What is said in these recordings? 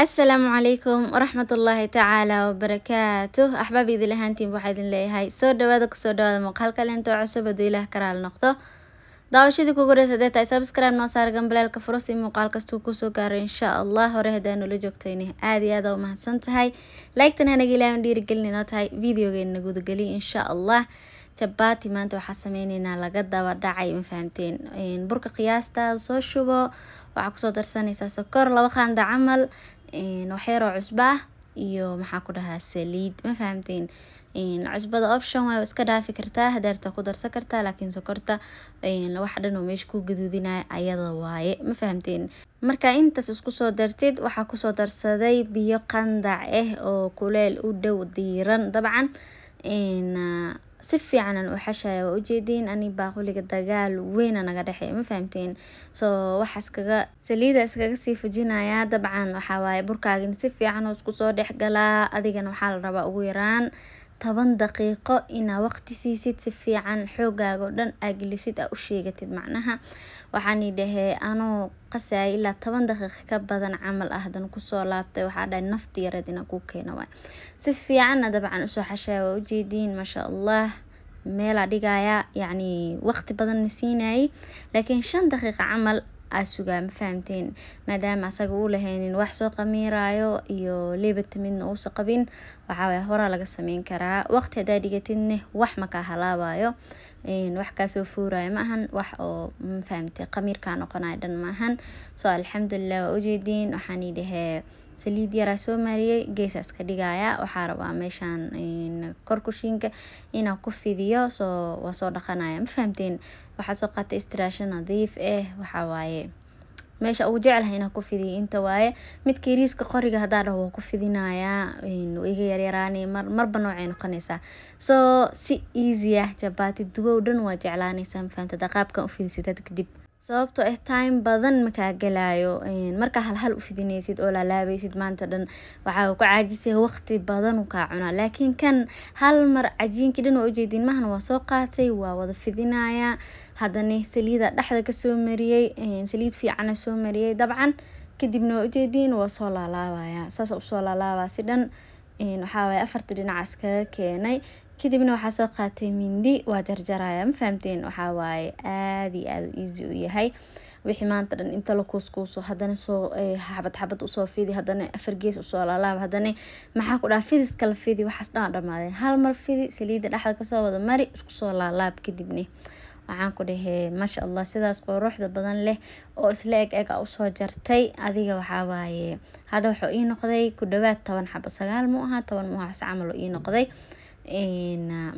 asalaamu calaykum waraxmatullaahi tacaala wabarakaatuh axbaab idil ahaantiin waxaa idin leeyahay soo dhawaada kusoo dhawaada muuqaalka leento cusub hadduu ilaah karaal noqdo daawashadii kugu horeysa hadday tahay sabscribe noo saar gambalaalka furas muuqaal kastuu kusoo gaaro insha allah hore haddaa nula joogtayne aada iyo aada u tahay laygtan hanaga ilaahan dhiirigelin tahay videogeena nagudageliya insha allah jabaati maanta waxaa sameyneynaa laga daba dhacay ma burka qiyaasta soo shubo waxaa kusoo darsanaysaa sokor laba qaanda camal waxyaroo cusbo iyo maxaa ku dhahaa saliid ma fahamteen cusbada option waa iska dhaafi kartaa hadaarta ku darsan kartaa laakiin sokorta wax dhan oo meesha ku gaduudinaya ayada waaye ma fahamteen marka intaas isku soo dartid waxaa kusoo darsaday biyo qandac ah oo kuleel u dhow diiran dabcan si fiican aan u xashaya waa ujeediin ani baaquliga dagaal weyna naga dhexey ma fahamtiin soo waxaa iskaga saliida iskaga sii fujinayaa dabcan waxaa waaye burkaagin si fiican oo isku soo dhex galaa adigana waxaa la rabaa ugu yaraan toban daqiiqo inaa waqti siisid si fiican xoogaaga dhan aa galisid aa usheegatid macnaha waxaan idhahe anoo qasaayo ilaa tawan daqiiqo badan camal ah hadan kusoo laabtay waxaa dhahay nafti yareed inaa kuu keeno waay si fiicanna dabcan usoo xashaya waa ujeediin maasha allah meelaa dhigayaa yacni waqti badan masiinayay laakiin shan daqiiqa camal aa sugaa ma fahamteen maadaama asaga uu lahaynin wax soo qamiiraayo iyo liibatimidna uusa qabin waxaawaya horaa laga sameyn karaa waqti hadaa dhigatidne wax makaa halaabayo wax kaasoo fuurayo maahan wax oo mafahamtay mm, qamiirkaa noqonayo dhan maahan soo alxamdulilah waa ujeediin waxaan idhahee saliid yaraa soo mariyay geesaa iska dhigaya waxaa rabaa meeshaan korkushiinka inaan ku fidiyo soo waa soo dhaqanaya ma fahamteen waxaa soo qaatay istraasho nadiif ah eh. waxaa waaye meesha ugu jeclahayna ku fidiya inta waaye midka yariiska qoriga haddaa dhaho waa ku fidinayaa wuu iga yaryaraanay marba noocay noqonaysaa soo si easy ah jabaati dubow dhan waa jeclaanaysaa mafahamtada qaabkan u fidisatad kadib sababtoo ah time badan makaa makaagalayo markaa hal hal ufidineysid oo laalaabaysid maanta dhan waxaa ku caajise waqti badan kaa cunaa laakiin kan hal mar cajiinkii dhan waa ujeedin mahana waa soo qaatay waa wada fidinayaa haddana saliida dhexda kasoo mariyey saliid fiicana soo mariyay dabcan kadibna waa ujeediin waa soo laalaabaya saas usoo laalaabaa si dhan waxaa afarta dhinac iskaga keenay kadibna waxaa soo qaatay mindi waa jarjaraya ma fahamteen waxaa waaye aada iyo aada easy u yahay wixii maanta dhan inta la kuuskuuso haddana soo eh, xabad xabad usoo fidi haddana afar gees usoo laalaab haddana maxaa ku dhaha fidiskala fidi waxaas dhan dhamaadeen hal mar fidi saliidda dhexda kasoo wada mari isku soo laalaab kadibni waxaan ku dhahee maasha allah sidaas quruxda badan leh oo isla eg eg a usoo jartay adiga waxaa waaye hadda wuxuu ii noqday ku dhawaad toban xaba sagaal mu ahaa toban mu ahaa camal ii noqday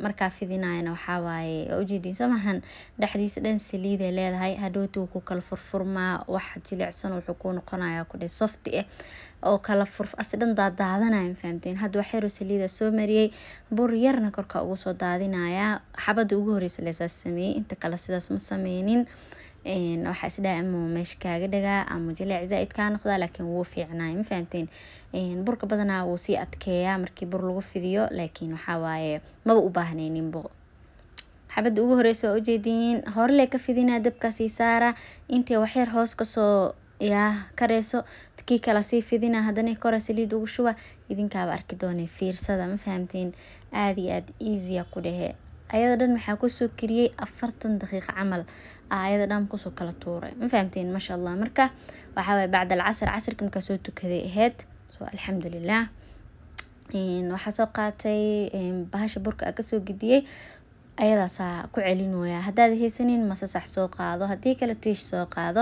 markaa fidinayana waxawaaye ujeedin somahan dhexdiisa dhan saliiday leedahay hadhooti wuu ku kala furfurmaa wax jilicsan wuxuu ku noqonaya kudhe softi ah oo kala furase dhan daadaadanaya fahamteen hadda wax saliida soo mariyay bur yarna korka ugu soo daadinayaa xabada ugu horreysa leesaas sameeyey inta kale sidaas ma sameynin waxaa isdhaha ama meesha kaaga dhagaa ama jaleec zaa-id kaa noqdaa laakiin wuu fiicnaay ma fahamteen burka badanaa wuu sii adkeeyaa markii bur lagu fidiyo laakiin waxaa waaye maba u baahnayninbo xabadda ugu horeysa waa ujeediyiin horele ka fidinaa dabkaa sii saara intay waxyar hoos kasoo yaa kareyso kii kala sii fidina hadana kora saliid ugu shuba idinkaaba arki doonay fiirsada ma fahamteen aada iyo aada easya ku dhehe ayada dhan waxaa kusoo kariyey afartan daqiiqo camal ayada dhan kusoo kala tuuray ma fahamtiin maasha allah marka waxaa waye bacd alcasr casrka markaa soo tukaday ahayd so alxamdulilah waxaa soo qaatay bahasha burka a kasoo gediyey ayadaasa ku celin wayaa haddaad haysanin masasax soo qaado haddii kale tiish soo qaado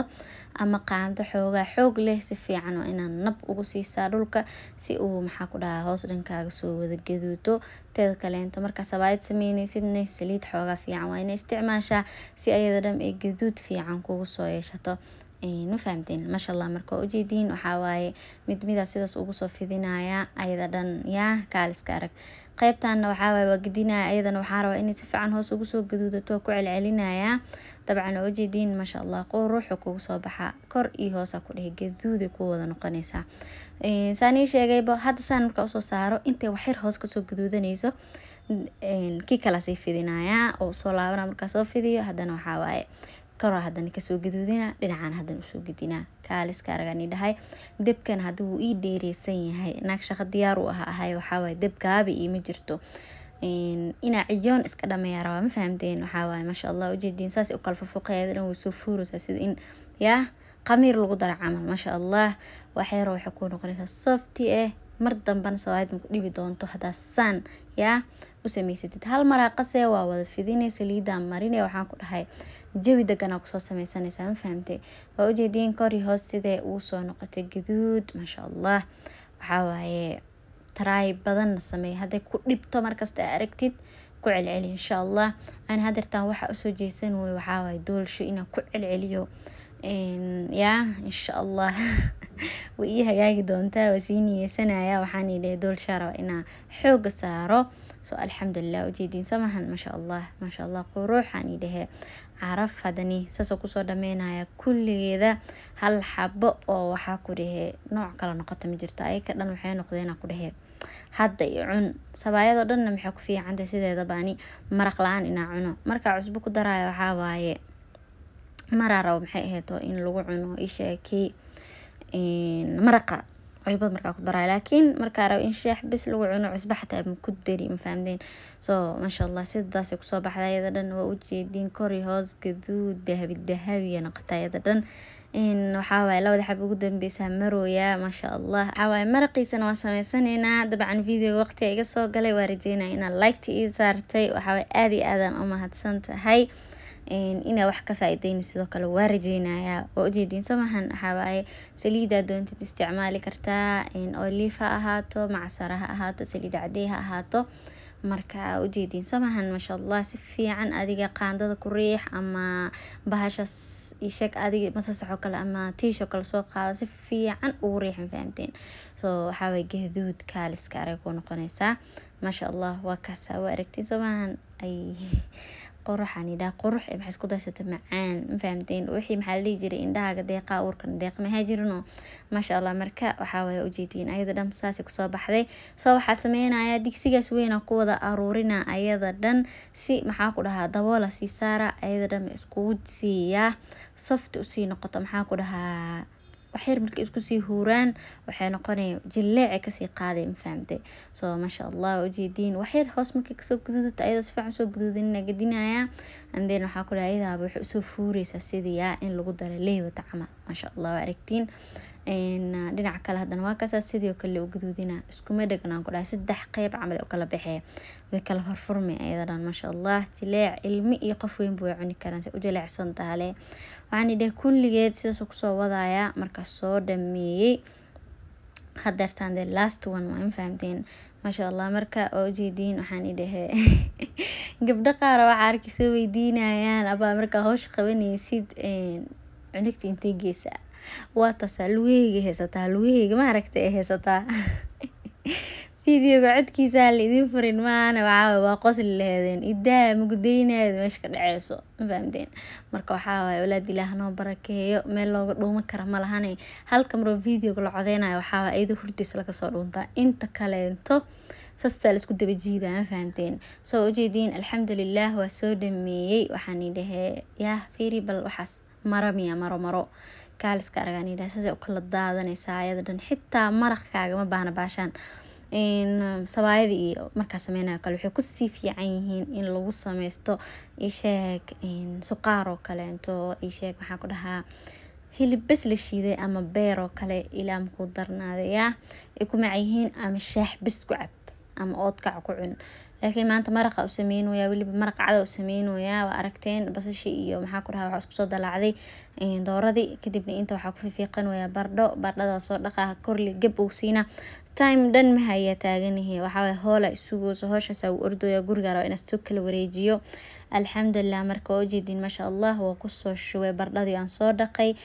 ama qaando xoogaa xoog leh si fiican oo inaad nab ugu siisaa dhulka si uu maxaa ku dhahaa hoos dhankaaga soo wada gaduuto teeda kaleento markaa sabaayad sameyneysidna saliid xoogaa fiican waa ina isticmaashaa si ayada dham ee gaduud fiican kugu soo yeeshato mafahamteen maasha allah marka ujeediin waxaa mid midaa sidaas ugu soo fidinaya ayada dhan yaa kaaliska arag qaybtanna waxaawaay waa gedinaya ayadana waxaa rabaa inay si fiican hoos ugu soo gaduudato ku celcelinayaa dabcan ujeediin maasha allah kugu soo baxa kor iyo hoosa ku dhehe gaduuday ku wada noqonaysaa saan sheegayba hadda saan markaa usoo saaro intay waxyar hoos kasoo gaduudanayso kii kala sii fidinayaa oo soo laabana markaa soo fidiyo haddana waxaawaaye karoor haddana kasoo gaduudinaa dhinacaan haddana usoo gedinaa kaaliska dhahay debkan haddi wuu ii dheereysan yahay naag shaqo diyaar u ah ahay waxaawaay deb gaabi iyo jirto inaa ciyoon iska dhameeya ma fahamteen waxaawaay maasha allah ujeediin saas u kalfafuqeeda dhan way soo fuuraysaa sida in yaah qamiir lagu dara camal maasha allah waxyaro waxay kuu noqonaysaa softy ah mar dambana sawaayid maku dhibi doonto haddaa saan yaa usameysatid hal maraa qasee waa wada fidinay liidaa marine waxaan ku dhahay jawi deganaa kusoo sameysanaysaa ma fahamtay waa ujeediin kori hoos sidee uusoo noqotay gaduud maasha allah waxaawaaye waaye taraay badanna sameey hadday ku dhibto markasta aragtid ku celceli insha allah ana hadeertaan waxaa usoo jeesan way waxaawaay doolsho inaan ku celceliyo yaa insha allah way ii hagaagi doontaa waa sii niyeysanaya waxaan idhahay dool shaarawa inaa xooga saaro so alxamdulilah ujeediin samahan allah maasha allah quruuxaan idhahe caraf saasoo kusoo dhameynaya kulligeeda hal xabo oo waxaa ku dhahe nooc kala noqota ma jirto ayaka dhan waxay noqdeenaa ku dhahe hadda i cun sabaayadoo dhanna maxay ku fiicantahay sideedaba maraq la-aan inaa cuno markaa cusbo ku daraayo waxaa waaye maraa maxay ahayd in lagu cuno isheekii maraqa cusbada markaa ku daraa laakiin markaa rabo in sheex bis lagu cuno cusbo xataa ma ku dari mafahamteen soo maasha allah sidadaasay kusoo baxday ayada dhan waa ujeediin kori hoos gaduud dahabi dahabiya noqota ayada dhan in waxaawaaye waaye labada xab ugu dambeysaa marooya maasha allah waxaawaaye maraqiisana waa sameysaneynaa dabcan videoga waqtiga iga soo galay waa rajeynaya inaad liketa ii saartay waxaa waaye aada iyo aadaan u mahadsan tahay inaa wax ka faa sidoo kale waa rajeynayaa waa ujeediin samahan waxaa saliidaa doontid isticmaali kartaa oliif ha ahaato macsara ha ahaato saliid cadey ha ahaato marka aa ujeedin soomahan maasha allah si fiican adiga qaandada ku riix ama bahasha isheg adiga masasaxo kale ama tiisho kale soo qaado si fiican ugu riixan fahamteen so waxaaway gahduud kaaliska arag ku noqonaysaa maasha allah waa kaasa waa aragtiin soomahan ay qoraxaan yidhaha qurux ee maxay isku darsata macaan ma fahamteen wixii maxaa la dhihi jiray indhahaaga deeqa uurkan deeq mahaa jirino maasha allah marka waxaa waaya ujeediin ayada dhan saasi kusoo baxday soo waxaa sameynayaa digsigaas weyna ku wada aruurina ayada dhan si maxaa ku dhahaa daboola ah sii saara ayada dhan ma iskugu siiyaa soft usii noqoto maxaa ku dhahaa waxyar marka iskusii huuraan waxay noqonaya jilleeca kasii qaaday mafahamte soo maasha allah ujeediin waxyar hoos markay kasoo guduudata ayadoo sifiican usoo guduudanina gadinayaa anden waxaa ku ayadaaba waxay usoo fuureysaa sidii in lagu daro leybata camal maasha allah aragtiin Eh, dhinaca kale hadana waa kasaa sidii kale loo gaduudina iskuma dhegnaan ku dhahay saddex qeyb camal u kala baxee way kala horfurmi ayadana maasha allah jileec ilmi iyo qof weynba way cuni karaan say u jileecsan tahale waxaan idhahay kulligeed sidaasuu kusoo wadaaya marka soo dhameeyey hadeertaan the last one waa in fahamteen maasha allah marka oo ujeediin waxaan idhahe gabdho qaara waxaa arkisa weydiinayaan abaa markaa howsha qabanaysid cunigta intay geesa waataasa lugaheyga haysataa lugaheyga maaragta ee haysataa fideoga codkiisa ha furin maana waxaawaye waa qosli laheedeen idaha mugudeynaad meesha ka dhaceyso ma marka waxaawaye walaad ilaah noo barakeeyo meel looga dhuuma kara ma lahane halka maroo videoga la codeynayo waxaawaye iyadoo hurdiis lagasoo dhuuntaa inta kaleento sastaa laisku daba jiidaa ma soo ujeediin alxamdulilaah waa soo dhameeyey waxaan idhahee yaah fiiri waxaas maro maro maro kaaliska argaanidha saasay u kala daadanaysaa ayada dhan xitaa maraqkaaga ma baahna baashaan sabaayada iyo markaa sameynayo kale waxay kusii fiican yihiin in lagu sameysto isheeg suqaar oo kaleento isheeg maxaa ku dhahaa hilib bes la shiiday ama beer oo kale ilaa makuu darnaaday ay ku mac ama shaax bes ku cab ama oodkac ku cun laakiin maanta maraqa u sameynoyaa weliba maraq cada u sameynoyaa waa aragteen basashi iyo maxaa ku dhaha waxaa isku soo dalaacday dooradii kadibna inta waxaa ku fiifiiqanayaa bardho bardhada soo dhaqaa korli gab uu siina time dhan maha ayaa taaganahe waxaa hoola isugooso hooshaasa uu ordooya gurigaa raba inaa soo kala wareejiyo alxamdulilah marka waa ujeedin maasha allah waa kusoo shubay bardhadii aan soo dhaqay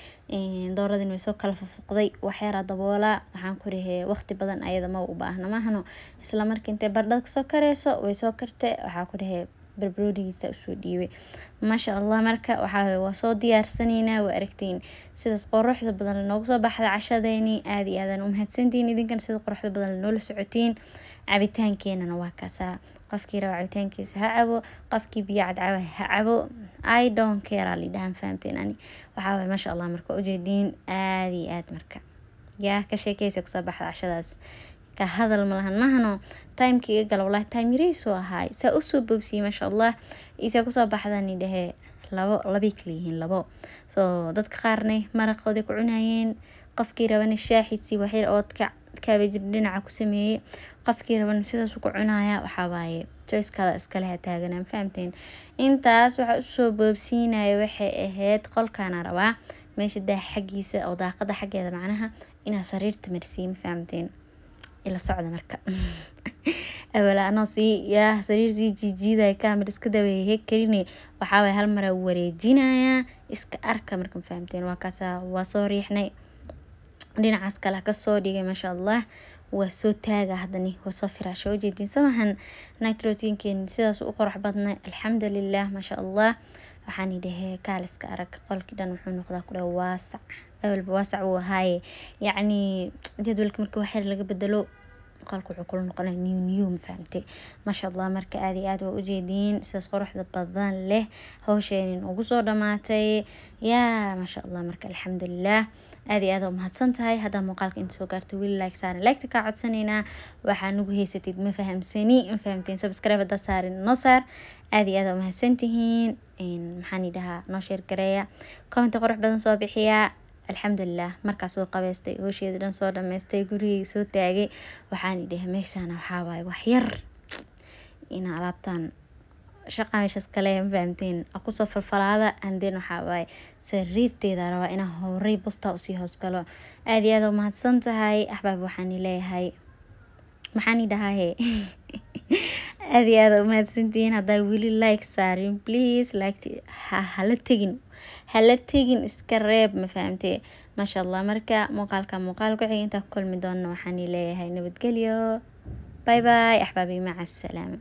dooradin way soo kala fufuqday waxyaaraa daboola waxaan ku waqti badan ayada ma u baahna maahno isla intay bardhada kasoo kareyso way soo kartay waxaa ku dhahee barbaroodigiisa usoo dhiibay maasha allah marka waxaa waa soo diyaarsanaynaa waa aragtiin sidaas qoruxda badan lanoogu soo baxda cashadeeni aada iyo aadaan u mahadsantiin sida qoruxda badan lanoola socotiin cabitaankeenana waa kaasaa qofkii rabo cabitaankiisa ha cabo qofkii biyo cadcaba ha cabo i don care lidhahan fahamteen ani waxaaway maasha allah marka ujeediin aada iyo aada marka yaa ka sheekeysa kusoo baxda cashadaas ka hadal malahan mahano timekii iga gala walahi time yaraysoo ahaay saa usoo boobsiyey maasha allah isaa kusoo baxdani dhahee labo labay kalayihiin labo soo dadka qaarna maraqooday ku cunayeen qofkii rabana shaaxiisii waxyar oodkac kabajir dhinaca ku sameeyey qofkii rabana sidaasuu ku cunaya waxaa waaye iskaleha taaganaan fahamteen intaas waxaa usoo boobsiinaya waxay ahayd qolkaana rabaa meesha daaha xaggiisa oo daaqada xaggeeda macnaha inaad sariirta marsiin fahamteen ila socda marka awalaanoo sii yaah sariir sii jiijiidaya kaamir iska daweeye karine waxaa hal maraa wareejinayaa iska arka marka ma waa kaasa waa soo riixnay dhinacaas kale kasoo dhigay maasha allah waa soo taaga hadani waa soo firaasha ujeedin samahan nitrotinkin sidaas u qorax badnay alxamdulilah maasha allah waxaan idhahee kaaliska arag qolkii dhan wuxuu noqdaa ku dhaw waasac awalba waasac uu ahaaye yacnii jadwalka marka waxyar laga bedelo muuqaalku wuxuu kula noqonaya new new mafahamtay maasha allah marka aada iyo aad waa ujeediin sidaas quruxda badan leh howsheenin ugu soo dhamaatay yaa maasha allah marka alxamdulilah aada iyo aad waa umahadsan tahay haddaa muuqaalka inta soo gaartay weli like saaran liketa kaa codsanaynaa waxaa nagu haysatid ma fahamsani ma fahamteen subscribe haddaa saarin noo saar aada iyo aad waa umahadsantihiin maxaan yidhahaa noo sheergareeya commenta qurux badan soo bixiyaa alxamdulilah markaas wuu qabeystay hoosheeda dhan soo dhameystay gurigay soo taagay waxaan idhaha meeshaana waxaawaay waxyar ina alaabtaan shaqa meeshaas kale ma fahamteen kusoo falfalaada andeen waxaawaay waaye sariirteeda rabaa inaa horey bustaa usii hoosgalo aada iyo aada u mahadsan tahay axbaab waxaan leeyahay maxaan idhahaahe aada iyo aada u mahadsantihiin haddaa weli like saarin please like hala tegin hala tegin iska reeb ma fahamtee maasha allah marka muuqaalka muuqaal ku intaa ku kulmi doonna waxaan leeyahay nabadgelyo bye bye axbaabi maca asalaama